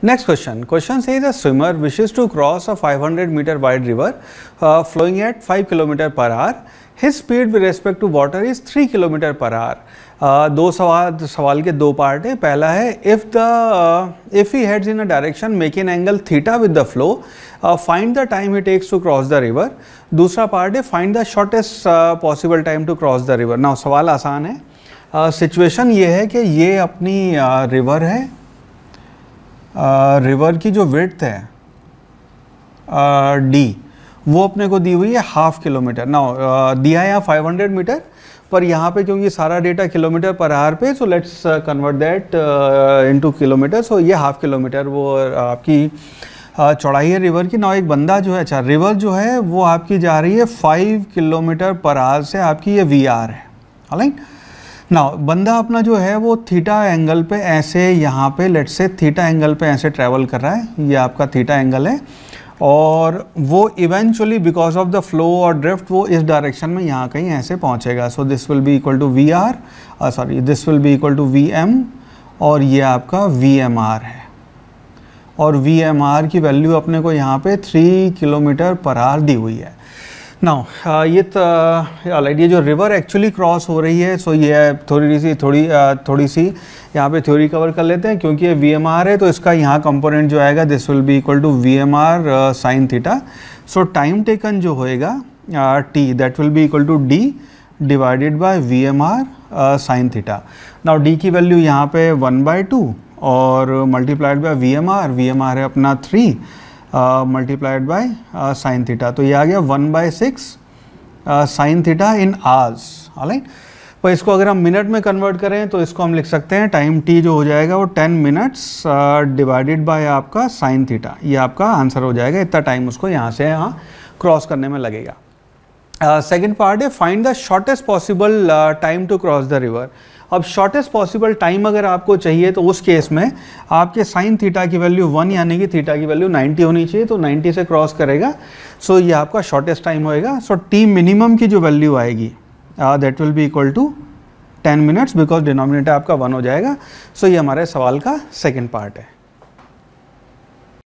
Next question. Question says a swimmer wishes to cross a 500 meter wide river uh, flowing at 5 km per hour. His speed with respect to water is 3 km per hour. Uh, दो सवाल सवाल के दो part है पहला है if the if he heads in a direction make an angle theta with the flow find the time he takes to cross the river दूसरा part है find the shortest possible time to cross the river ना सवाल आसान है situation uh, ये है कि ये अपनी रिवर uh, है रिवर की जो विड्थ है डी वो अपने को दी हुई है हाफ किलोमीटर ना दिया है यहाँ 500 मीटर पर यहाँ पे क्योंकि सारा डेटा किलोमीटर पर आर पे so let's convert that into kilometre so ये हाफ किलोमीटर वो आपकी चौड़ाई है रिवर की ना एक बंदा जो है अच्छा रिवर जो है वो आपकी जा रही है फाइव किलोमीटर पर आर से आपकी ये वी आर है राइट ना बंदा अपना जो है वो थीटा एंगल पे ऐसे यहाँ पे लेट से थीटा एंगल पे ऐसे ट्रैवल कर रहा है ये आपका थीटा एंगल है और वो eventually because of the flow और ड्रिफ्ट वो इस डायरेक्शन में यहाँ कहीं ऐसे पहुँचेगा so this will be equal to V R sorry this will be equal to V M और ये आपका वी एम आर है और वी एम आर की वैल्यू अपने को यहाँ पे थ्री किलोमीटर पर आर दी हुई है नाउ uh, ये राइट uh, जो रिवर एक्चुअली क्रॉस हो रही है सो ये थोड़ी सी थोड़ी uh, थोड़ी सी यहाँ पे थ्योरी कवर कर लेते हैं क्योंकि ये वी है तो इसका यहाँ कंपोनेंट जो आएगा this will be equal to V M R sine theta so time taken जो होएगा T that will be equal to D divided by V M R sine theta now D की value यहाँ पे one by two और multiplied by V M R V M R है अपना three multiplied by sine theta तो ये आ गया one by six sine theta in hours right पर इसको अगर हम मिनट में कन्वर्ट करें तो इसको हम लिख सकते हैं टाइम टी जो हो जाएगा वो टेन मिनट्स डिवाइडेड बाय आपका साइन थीटा ये आपका आंसर हो जाएगा इतना टाइम उसको यहाँ से यहाँ क्रॉस करने में लगेगा सेकेंड पार्ट है find the shortest possible time to cross the river अब शॉर्टेस्ट पॉसिबल टाइम अगर आपको चाहिए तो उस केस में आपके साइन थीटा की वैल्यू वन यानी कि थीटा की वैल्यू 90 होनी चाहिए तो 90 से क्रॉस करेगा सो so ये आपका शॉर्टेस्ट टाइम होएगा सो टी मिनिमम की जो वैल्यू आएगी that will be equal to 10 minutes because denominator आपका वन हो जाएगा सो so ये हमारे सवाल का सेकेंड पार्ट है